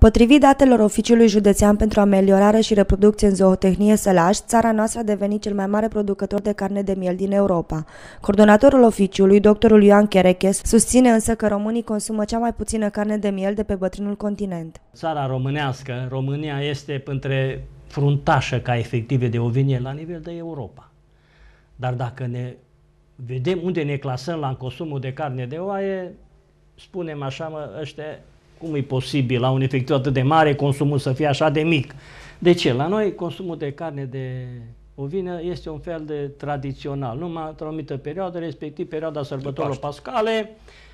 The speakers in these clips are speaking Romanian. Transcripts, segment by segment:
Potrivit datelor Oficiului Județean pentru Ameliorare și Reproducție în Zootehnie Sălaș, țara noastră a devenit cel mai mare producător de carne de miel din Europa. Coordonatorul oficiului, doctorul Ioan Chereches, susține însă că românii consumă cea mai puțină carne de miel de pe bătrânul continent. Țara românească, România este între fruntașă ca efective de ovine la nivel de Europa. Dar dacă ne vedem unde ne clasăm la consumul de carne de oaie, spunem așa, mă, ăștia cum e posibil la un efectiv atât de mare consumul să fie așa de mic? De ce? La noi consumul de carne de ovină este un fel de tradițional. Numai într-o anumită perioadă, respectiv perioada sărbătorilor pascale,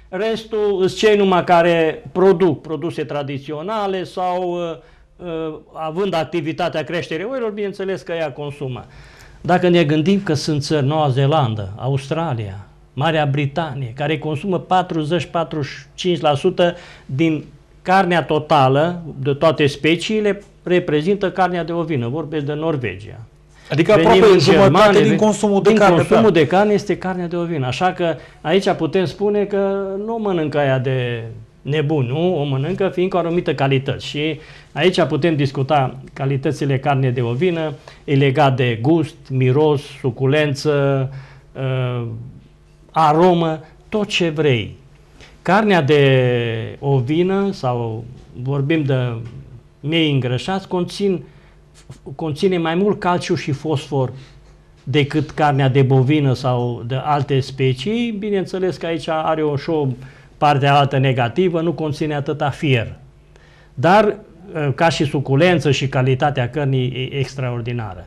restul sunt cei numai care produc produse tradiționale sau uh, uh, având activitatea creșterii oilor, bineînțeles că ea consumă. Dacă ne gândim că sunt țări Noua Zeelandă, Australia, Marea Britanie, care consumă 40-45% din carnea totală de toate speciile, reprezintă carnea de ovină. Vorbesc de Norvegia. Adică Venim aproape jumătate Germania, din consumul de din carne. consumul de carne este carnea de ovină. Așa că aici putem spune că nu mănâncă aia de nebun, nu? O mănâncă fiindcă o anumită calități. Și aici putem discuta calitățile carne de ovină, e legat de gust, miros, suculență, ă, aromă, tot ce vrei. Carnea de ovină sau vorbim de îngrășați conțin, conține mai mult calciu și fosfor decât carnea de bovină sau de alte specii. Bineînțeles că aici are o și o parte altă negativă, nu conține atâta fier. Dar eh, ca și suculență și calitatea cărnii e extraordinară.